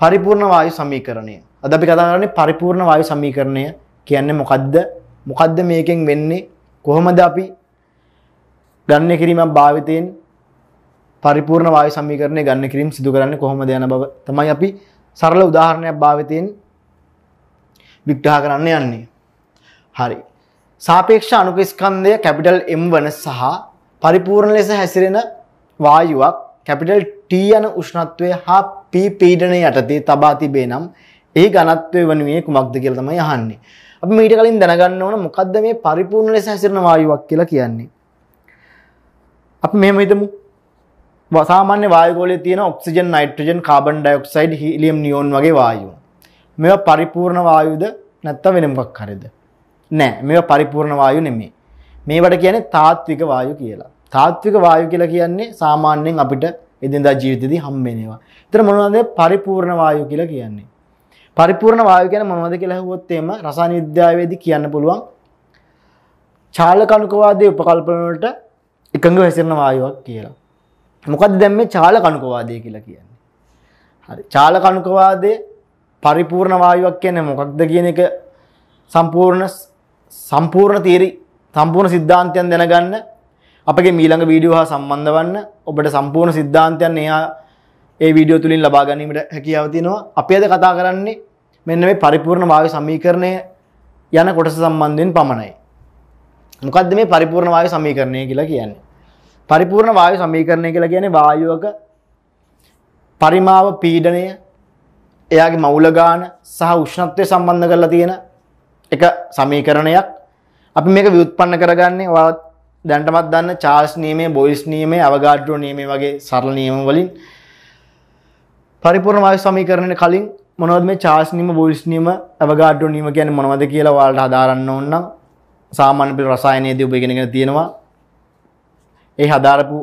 පරිපූර්ණ වායු සමීකරණය. අද අපි කතා කරන්නේ පරිපූර්ණ වායු සමීකරණය කියන්නේ මොකද්ද? මොකද්ද මේකෙන් වෙන්නේ? කොහොමද අපි ගණනය කිරීමක් භාවිතයෙන් පරිපූර්ණ වායු සමීකරණය ගණනය කිරීම සිදු කරන්නේ කොහොමද යන බව තමයි අපි සරල උදාහරණයක් භාවිතයෙන් විග්‍රහ කරන්න යන්නේ. හරි. සාපේක්ෂ අණුක ස්කන්ධය කැපිටල් M වන සහ පරිපූර්ණ ලෙස හැසිරෙන වායුවක් කැපිටල් T යන උෂ්ණත්වය හා P පීඩනය යටතේ තබා තිබේ නම් ඒ ඝනත්වය වනුයේ කුමක්ද කියලා තමයි අහන්නේ. අපි මීට කලින් දැනගන්න ඕන මොකද්ද මේ පරිපූර්ණ ලෙස හැසිරෙන වායුවක් කියලා කියන්නේ. අපි මෙහෙම හිතමු. සාමාන්‍ය වායුගෝලයේ තියෙන oxygen, nitrogen, carbon dioxide, helium neon වගේ වායු. මේවා පරිපූර්ණ වායුද නැත්නම් වෙන මොකක් හරිද? නෑ මේවා පරිපූර්ණ වායු නෙමෙයි. මේවට කියන්නේ තාත්වික වායු කියලා. තාත්වික වායු කියලා කියන්නේ සාමාන්‍යයෙන් අපිට එදිනදා ජීවිතේදී හම්බෙන ඒවා. ඒතර මොනවද පරිපූර්ණ වායු කියලා කියන්නේ? පරිපූර්ණ වායු කියන්නේ මොනවද කියලා අහුවොත් එimhe රසායන විද්‍යාවේදී කියන්න පුළුවන් චාලකණුකවාදයේ උපකල්පන වලට එකඟ හැසිරෙන වායුවක් කියලා. මොකද්ද දැන් මේ චාලකණුකවාදය කියලා කියන්නේ? හරි. චාලකණුකවාදයේ පරිපූර්ණ වායුවක් කියන්නේ මොකක්ද කියන එක සම්පූර්ණ සම්පූර්ණ තීරි සම්පූර්ණ සිද්ධාන්තයන් දැනගන්න අපගේ මීළඟ වීඩියෝ හා සම්බන්ධ වන්න ඔබට සම්පූර්ණ සිද්ධාන්තයන් එහා ඒ වීඩියෝ තුලින් ලබා ගැනීමට හැකියාව තියෙනවා. අපි අද කතා කරන්නේ මෙන්න මේ පරිපූර්ණ වායු සමීකරණය යන කොටස සම්බන්ධයෙන් පමණයි. මොකද්ද මේ පරිපූර්ණ වායු සමීකරණය කියලා කියන්නේ? පරිපූර්ණ වායු සමීකරණය කියලා කියන්නේ වායුවක පරිමාව පීඩනය එයාගේ මවුල ගාන සහ උෂ්ණත්වය සම්බන්ධ කරලා තියෙන එක සමීකරණයක් අපි මේක ව්‍යුත්පන්න කරගන්නේ ඔයාත් දැන්ටමත් දන්න චාර්ල්ස් නියමේ බොයිස් නියමේ අවගාඩ්‍රෝ නියමේ වගේ සරල නියම වලින් පරිපූර්ණ වායු සමීකරණයට කලින් මොනවද මේ චාර්ල්ස් නියම බොයිස් නියම අවගාඩ්‍රෝ නියම කියන්නේ මොනවද කියලා ඔයාලට හදාරන්න ඕන නම් සාමාන්‍ය පිළ රසායනයේදී ඔබ ඉගෙනගෙන තියෙනවා ඒ හදාරපු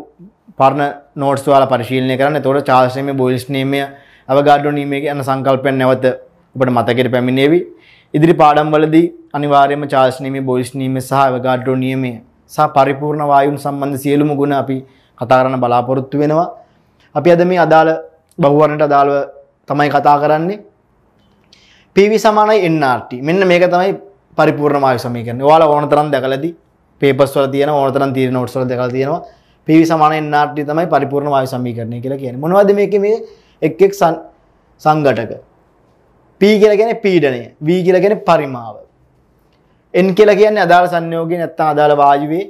පරණ නෝට්ස් වල පරිශීලනය කරන්න. එතකොට චාර්ල්ස් නියමේ බොයිස් නියමේ අවගාඩ්‍රෝ නියමේ කියන සංකල්පයන් නැවත ඔබට මතකයට පැමිණේවි. ඉදිරි පාඩම්වලදී අනිවාර්යයෙන්ම චාර්ල්ස් නියමයේ බොයිස් නියමයේ සහ අවගාඩ්‍රෝ නියමයේ සහ පරිපූර්ණ වායුන් සම්බන්ධ සියලුම ගුණ අපි කතා කරන්න බලාපොරොත්තු වෙනවා. අපි අද මේ අදාළ බහුවර්ණයට අදාළව තමයි කතා කරන්නේ. PV සමානයි nRT. මෙන්න මේක තමයි පරිපූර්ණ වායු සමීකරණය. ඔයාලා ඕන තරම් දැකලාදී පේපර්ස් වල තියෙන ඕන තරම් තියෙන නෝට්ස් වල දැකලා තියෙනවා. PV සමාන nRT තමයි පරිපූර්ණ වායු සමීකරණය කියලා කියන්නේ. මොනවද මේකේ මේ එක් එක් සංඝටක? P කියලා කියන්නේ පීඩනය, V කියලා කියන්නේ පරිමාව. N කියලා කියන්නේ අදාළ සංයෝගය නැත්නම් අදාළ වායුවේ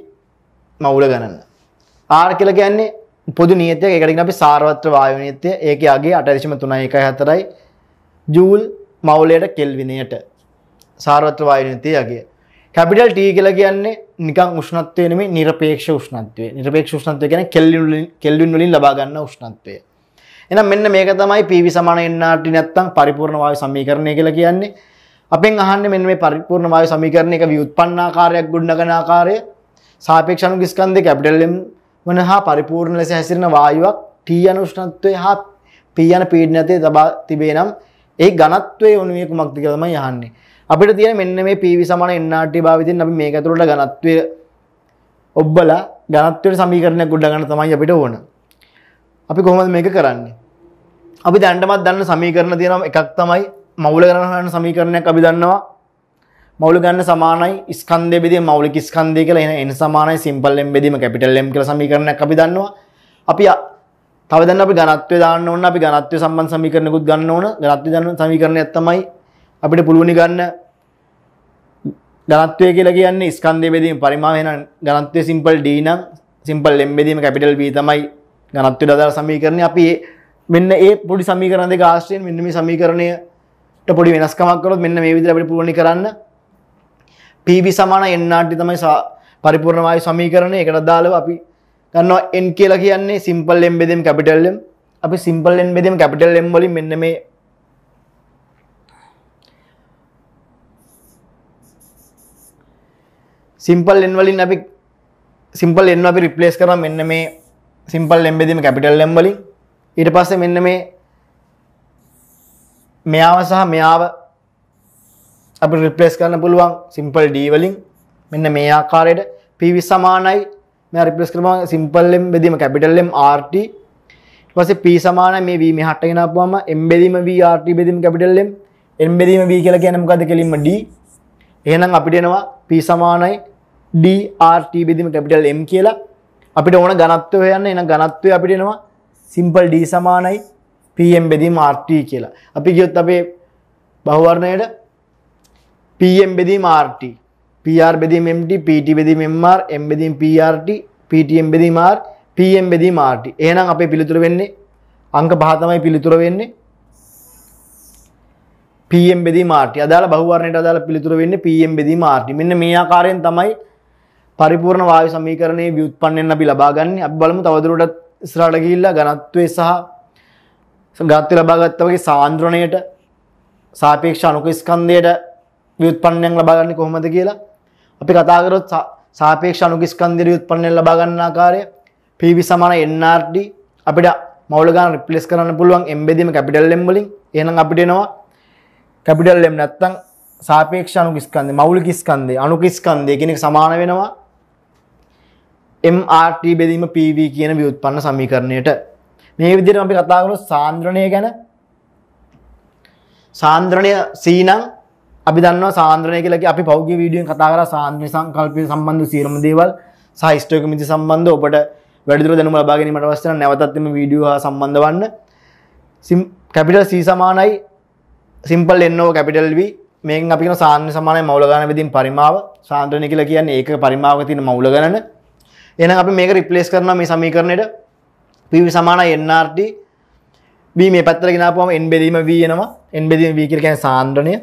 මවුල ගණන. R කියලා කියන්නේ පොදු නියතයක්. ඒකට කියන අපි සාරවත්ව වායු නියතය. ඒකේ අගේ 8.314යි ජූල් මවුලයට කෙල්විනයට. සාරවත්ව වායු නියතයේ අගේ. කැපිටල් T කියලා කියන්නේ නිකන් උෂ්ණත්වය නෙමෙයි নিরপেক্ষ උෂ්ණත්වය. নিরপেক্ষ උෂ්ණත්වය කියන්නේ කෙල්වින් වලින් ලබා ගන්න උෂ්ණත්වය. එහෙනම් මෙන්න මේක තමයි PV සමාන nRT නැත්නම් පරිපූර්ණ වායු සමීකරණය කියලා කියන්නේ. අපෙන් අහන්නේ මෙන්න මේ පරිපූර්ණ වායු සමීකරණය එක ව්‍යුත්පන්න ආකාරයක් ගොඩනගන ආකාරය සාපේක්ෂ අණු ස්කන්ධයේ කැපිටල් M වන හා පරිපූර්ණ ලෙස හැසිරෙන වායුවක් T අණු උෂ්ණත්වයේ හා P යන පීඩනතේ තබා තිබේ නම් ඒ ඝනත්වයේ උණුවේ කුමක්ද කියලා තමයි අහන්නේ. අපිට තියෙන මෙන්න මේ PV සමාන nRT භාවිතයෙන් අපි මේක ඇතුළට ඝනත්වය ඔබ්බලා ඝනත්වයේ සමීකරණයක් ගොඩනගන්න තමයි අපිට ඕනේ. අපි කොහොමද මේක කරන්නේ අපි දැන්ටමත් දන්න සමීකරණ තියෙනම් එකක් තමයි මවුල කරන සමීකරණයක් අපි දන්නවා මවුල ගන්න සමානයි ස්කන්ධය බෙදේ මවුලික ස්කන්ධය කියලා එන n සමානයි සිම්පල් m බෙදීම කැපිටල් m කියලා සමීකරණයක් අපි දන්නවා අපි තව දැන් අපි ඝනත්වය දාන්න ඕන අපි ඝනත්වය සම්බන්ධ සමීකරණකුත් ගන්න ඕන ඝනත්වය දාන්න සමීකරණයක් තමයි අපිට පුළුවනි ගන්න ඝනත්වය කියලා කියන්නේ ස්කන්ධය බෙදීම පරිමාව එහෙනම් ඝනත්වය සිම්පල් d නම් සිම්පල් m බෙදීම කැපිටල් b තමයි ගනත්වට අදාර සමීකරණය අපි මෙන්න ඒ පොඩි සමීකරණ දෙක ආශ්‍රයෙන් මෙන්න මේ සමීකරණයට පොඩි වෙනස්කමක් කරොත් මෙන්න මේ විදිහට අපිට පුළුවන් කරන්න PV සමාන nRT තමයි පරිපූර්ණ වායු සමීකරණය. ඒකට අදාළව අපි ගන්නවා n කියලා කියන්නේ simple m බෙදීම capital M. අපි simple n බෙදීම capital M වලින් මෙන්න මේ simple n වලින් අපි simple n අපි replace කරා මෙන්න මේ සිම්පල් එම්බෙදීම කැපිටල් ලම්බලින් ඊට පස්සේ මෙන්න මේ මෙයාව සහ මෙයාව අප රිපලස් කරන්න පුළුවන් සිම්පල් ඩීවලින් මෙන්න මේ ආකාරයට පිවි සමානයි මේ රිපලස් කරම සිම්පල්ලෙම් බෙදීම කැපිටල්ලම් ආර්ට පස පි සමාන මේ වී හටගෙන පුවම එම්බෙදීම වීආට බෙදීම කැපිටල්ලම් එම්බෙදීම වී කියල කියනමකද කෙලින්ම ඩ එහෙනම් අපිටනවා පි සමානයි ඩRT බෙදීම කැපිටල් එම් කියලා අපිට ඕන ගණත්ව යන්න එන ගණත්වය අපිට එනවා සිම්පල් ඩී සමානයි පම් බෙදීම ආර්ටී කියලා අපි ගියොත් අපේ බහුවර්ණයට පම් බෙදීම ආර්ට පර් බෙදීම මට පට බෙදීම එම්මර් එම් බෙදීම් පට පටම් බෙදීම ආර් පම් බෙදීම ආර්ට ඒනම් අපේ පිළිතුර වෙන්නේ අංක පහතමයි පිළිතුර වෙන්නේ පම් බෙදීම ආර්ටි අදාල බහුවරණයට අදාල පිළිතුර වෙන්න පම් බෙදීම ආර්ටි මෙන්න මේ ආකාරයෙන් තමයි පරිපූර්ණ වායු සමීකරණයේ ව්‍යුත්පන්නයෙන් අපි ලබා ගන්න අපි බලමු තවදුරටත් ඉස්සරහට ගිහිල්ලා ඝනත්වයේ සහ ඝනත්වය ලබා ගත්තා වගේ සාන්ද්‍රණයට සාපේක්ෂ අණුක ස්කන්ධයට ව්‍යුත්පන්නයෙන් ලබා ගන්න කොහොමද කියලා අපි කතා කරොත් සාපේක්ෂ අණුක ස්කන්ධයේ ව්‍යුත්පන්නයෙන් ලබා ගන්න ආකාරය PV සමාන NRD අපිට මවුල ගන්න රිප්ලේස් කරන්න පුළුවන් m බෙදීම කැපිටල් m වලින් එහෙනම් අපිට එනවා කැපිටල් m නැත්තම් සාපේක්ෂ අණුක ස්කන්ධය මවුලික ස්කන්ධය අණුක ස්කන්ධය කියන එක සමාන වෙනවා MRT බෙදීම PV කියන ව්‍යුත්පන්න සමීකරණයට මේ විදිහට අපි කතා කරමු සාන්ද්‍රණය ගැන සාන්ද්‍රණය C නම් අපි දන්නවා සාන්ද්‍රණය කියලා කිය අපි පෞද්ගලික වීඩියෝෙන් කතා කරා සාන්ද්‍රණ සංකල්පය සම්බන්ධ සියලුම දේවල් සහ හිස්ටෝග්‍රොමෙටි සම්බන්ධව ඔබට වැඩිදුර දැනුම ලබා ගැනීමට අවශ්‍ය නම් නැවතත් මේ වීඩියෝ හා සම්බන්ධ වන්න කැපිටල් C සමානයි simple n over capital V මේකෙන් අපි කියන සාමාන්‍ය සමානයි මවුල ගණන විදිහින් පරිමාව සාන්ද්‍රණය කියලා කියන්නේ ඒක පරිමාවක තියෙන මවුල ගණන එන අප මේක රිප්ලේස් කරන මේ සමීකරණයට පිවි සමාන එන්නට බ මේ පැත්තර ගෙනපුම එන් බෙදීම වීයනවා එන් බෙදීම වී කරකැන සාන්ද්‍රණය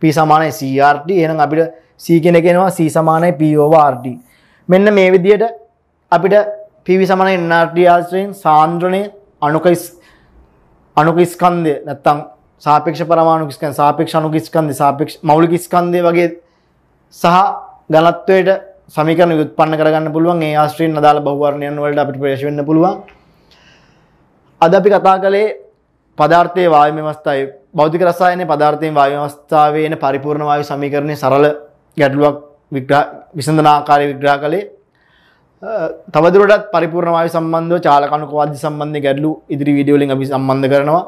පි සමානයි CRT එනම් අපිට සී කෙන කෙනවා සී සමානයි පෝවාRD මෙන්න මේ විදියට අපිට පිවි සමන එන්නට ආශ්‍රයෙන් සාන්ද්‍රණය අනුකයිස් අනුකිස්කන්දය නැත්තං සාපේක්ෂ පරමාණුකිස්කන් සාපේක්ෂ අනුකිස්කන්ද සාපේක්ෂ මෞලිකිස්කන්දය වගේ සහ ගලත්වයට සමිකරන යුත්පන්න කරගන්න පුළුවන් ඒ ආස්ත්‍රීන් අදාළ බහුවර්ණයන් වලට අපිට ප්‍රවේශ වෙන්න පුළුවන්. අද අපි කතා කළේ පදාර්ථයේ වායු ව්‍යවස්ථාවේ භෞතික රසායනයේ පදාර්ථයෙන් වායු ව්‍යවස්ථාවේ එන පරිපූර්ණ වායු සමීකරණයේ සරල ගැටලුවක් විග්‍රහ විසඳන ආකාරය විග්‍රහ කළේ. තවදුරටත් පරිපූර්ණ වායු සම්බන්ධව චාලක අනුකවාද සම්බන්ධ ගැටලු ඉදිරි වීඩියෝ වලින් අපි සම්බන්ධ කරනවා.